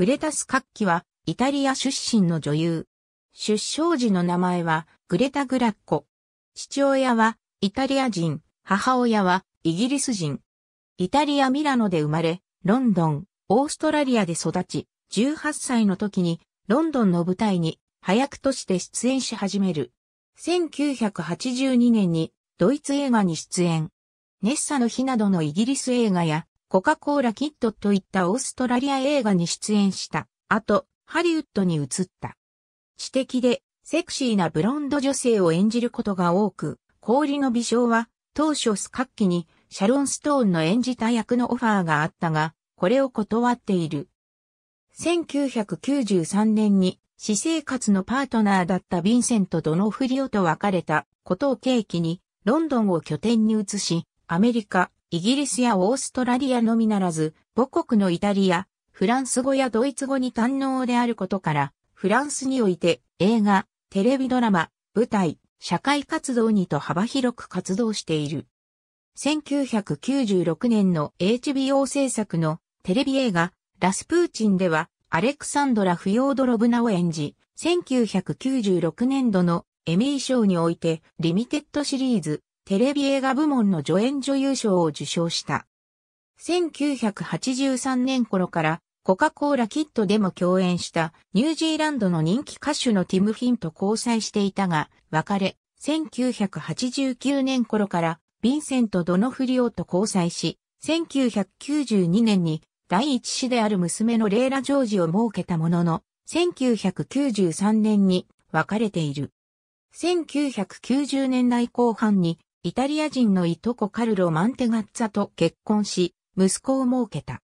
グレタス・カッキは、イタリア出身の女優。出生時の名前は、グレタ・グラッコ。父親は、イタリア人、母親は、イギリス人。イタリア・ミラノで生まれ、ロンドン、オーストラリアで育ち、18歳の時に、ロンドンの舞台に、早くとして出演し始める。1982年に、ドイツ映画に出演。ネッサの日などのイギリス映画や、コカ・コーラ・キッドといったオーストラリア映画に出演した後、ハリウッドに移った。知的でセクシーなブロンド女性を演じることが多く、氷の微笑は当初スカッキにシャロン・ストーンの演じた役のオファーがあったが、これを断っている。1993年に私生活のパートナーだったヴィンセント・ドノフリオと別れたことを契機に、ロンドンを拠点に移し、アメリカ、イギリスやオーストラリアのみならず、母国のイタリア、フランス語やドイツ語に堪能であることから、フランスにおいて映画、テレビドラマ、舞台、社会活動にと幅広く活動している。1996年の HBO 制作のテレビ映画、ラスプーチンでは、アレクサンドラ・フヨードロブナを演じ、1996年度のエミー賞において、リミテッドシリーズ、テレビ映画部門の助演女優賞を受賞した。1983年頃からコカ・コーラ・キッドでも共演したニュージーランドの人気歌手のティム・フィンと交際していたが、別れ、1989年頃からヴィンセント・ドノフリオと交際し、1992年に第一子である娘のレイラ・ジョージを設けたものの、1993年に別れている。1990年代後半にイタリア人のいとこカルロ・マンテガッツァと結婚し、息子を設けた。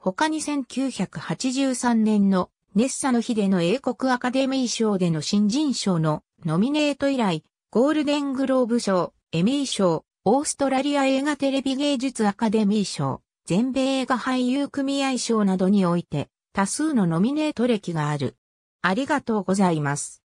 他に1983年のネッサの日での英国アカデミー賞での新人賞のノミネート以来、ゴールデングローブ賞、エミー賞、オーストラリア映画テレビ芸術アカデミー賞、全米映画俳優組合賞などにおいて、多数のノミネート歴がある。ありがとうございます。